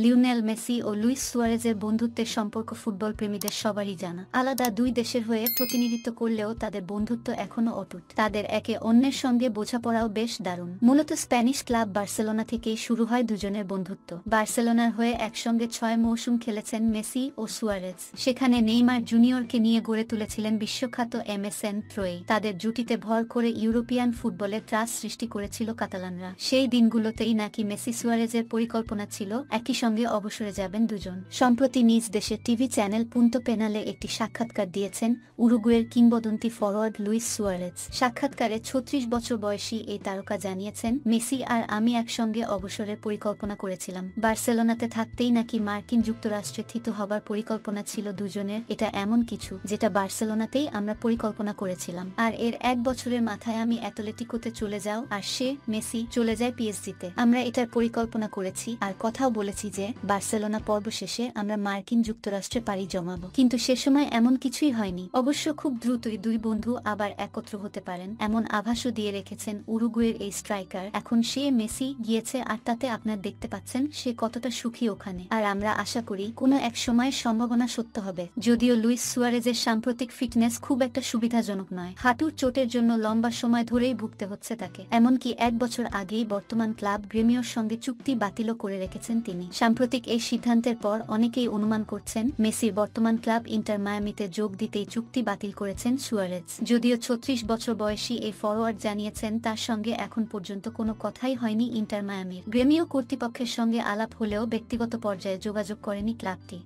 Lionel Messi ও Luis সুয়ারেজের বন্ধুত্বের সম্পর্ক ফুটবল প্রেমীদের সবারই জানা আলাদা দুই দেশের হয়ে প্রতিনিধিত্ব করলেও তাদের বন্ধুত্ব এখনও অটুট তাদের একে অন্যের সঙ্গে বোঝাপড়াও বেশ দারুণ মূলত স্প্যানিশ ক্লাব বার্সেলোনা থেকেই শুরু হয় দুজনের বন্ধুত্ব বার্সেলোনার হয়ে একসঙ্গে ছয় মৌসুম খেলেছেন মেসি ও সুয়ারেজ সেখানে নেইমার জুনিয়রকে নিয়ে গড়ে তুলেছিলেন বিশ্বখ্যাত এম এস এন ত্রয়ী তাদের জুটিতে ভর করে ইউরোপিয়ান ফুটবলে ত্রাস সৃষ্টি করেছিল কাতালানরা সেই দিনগুলোতেই নাকি মেসি সুয়ারেজের পরিকল্পনা ছিল একই সঙ্গে অবসরে যাবেন দুজন সম্প্রতি নিজ দেশে টিভি চ্যানেল পুন্ত পেনালে একটি সাক্ষাৎকার দিয়েছেন উরুগুয়ের কিংবদন্তি ফরওয়ার্ড লুইস সুয়ারেজ সাক্ষাৎকারে ছত্রিশ বছর বয়সী এই তারকা জানিয়েছেন মেসি আর আমি একসঙ্গে অবসরের পরিকল্পনা করেছিলাম বার্সেলোনাতে থাকতেই নাকি মার্কিন যুক্তরাষ্ট্রে থিত হবার পরিকল্পনা ছিল দুজনের এটা এমন কিছু যেটা বার্সেলোনাতেই আমরা পরিকল্পনা করেছিলাম আর এর এক বছরের মাথায় আমি অ্যাথলেটিকোতে চলে যাও আর সে মেসি চলে যায় পিএসজিতে আমরা এটার পরিকল্পনা করেছি আর কথাও বলেছি যে বার্সেলোনা পর্ব শেষে আমরা মার্কিন যুক্তরাষ্ট্রে পাড়ি জমাবো কিন্তু সে সময় এমন কিছুই হয়নি অবশ্য খুব দ্রুতই দুই বন্ধু আবার একত্র হতে পারেন এমন আভাসও দিয়ে রেখেছেন উরুগুয়ের এই স্ট্রাইকার এখন সে মেসি গিয়েছে আর তাতে আপনার দেখতে পাচ্ছেন সে কতটা সুখী ওখানে আর আমরা আশা করি কোনো এক সময়ের সম্ভাবনা সত্য হবে যদিও লুইস সুয়ারেজের সাম্প্রতিক ফিটনেস খুব একটা সুবিধাজনক নয় হাঁটুর চোটের জন্য লম্বা সময় ধরেই ভুগতে হচ্ছে তাকে এমনকি এক বছর আগেই বর্তমান ক্লাব গ্রেমিওর সঙ্গে চুক্তি বাতিল করে রেখেছেন তিনি সাম্প্রতিক এই সিদ্ধান্তের পর অনেকেই অনুমান করছেন মেসির বর্তমান ক্লাব ইন্টার মায়ামিতে যোগ দিতেই চুক্তি বাতিল করেছেন সুয়ারেজ যদিও ছত্রিশ বছর বয়সী এই ফরোয়ার্ড জানিয়েছেন তার সঙ্গে এখন পর্যন্ত কোনো কথাই হয়নি ইন্টার মায়ামির গ্রেমীয় কর্তৃপক্ষের সঙ্গে আলাপ হলেও ব্যক্তিগত পর্যায়ে যোগাযোগ করেনি ক্লাবটি